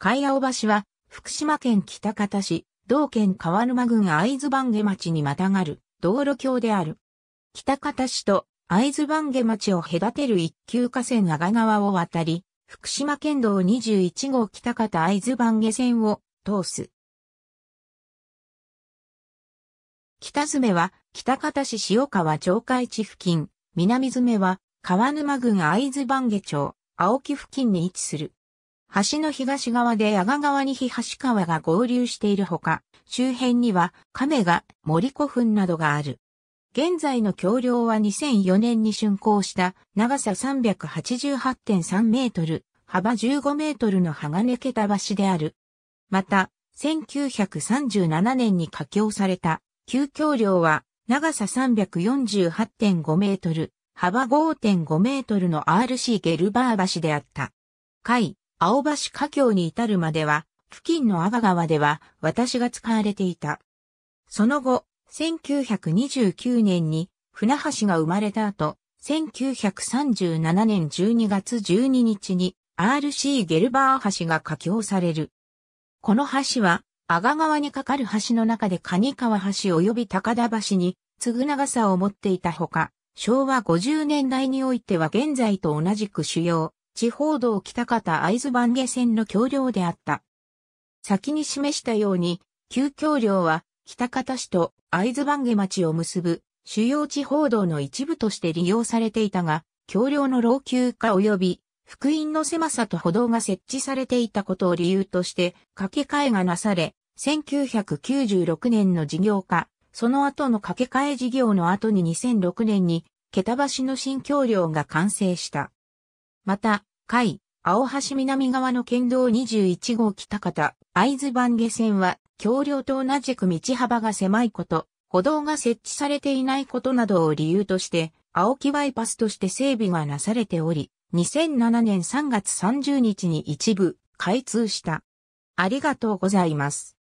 海青橋は、福島県北方市、同県川沼郡会津番下町にまたがる、道路橋である。北方市と会津番下町を隔てる一級河川長川を渡り、福島県道21号北方会津番下線を通す。北詰は北方市塩川町海地付近、南詰は川沼郡会津番下町、青木付近に位置する。橋の東側で矢賀川に東川が合流しているほか、周辺には亀が森古墳などがある。現在の橋梁は2004年に竣工した長さ388.3メートル、幅15メートルの鋼桁橋である。また、1937年に架橋された旧橋梁は長さ348.5メートル、幅5.5メートルの RC ゲルバー橋であった。海、青橋華僑に至るまでは、付近の阿賀川では私が使われていた。その後、1929年に船橋が生まれた後、1937年12月12日に RC ゲルバー橋が架橋される。この橋は、阿賀川に架かる橋の中で蟹川橋及び高田橋に次ぐ長さを持っていたほか、昭和50年代においては現在と同じく主要地方道北方会津番下線の橋梁であった。先に示したように、旧橋梁は北方市と会津番下町を結ぶ主要地方道の一部として利用されていたが、橋梁の老朽化及び福音の狭さと歩道が設置されていたことを理由として掛け替えがなされ、1996年の事業化、その後の架け替え事業の後に2006年に、桁橋の新橋梁が完成した。また、甲青橋南側の県道21号北方、会津番下線は、橋梁と同じく道幅が狭いこと、歩道が設置されていないことなどを理由として、青木バイパスとして整備がなされており、2007年3月30日に一部開通した。ありがとうございます。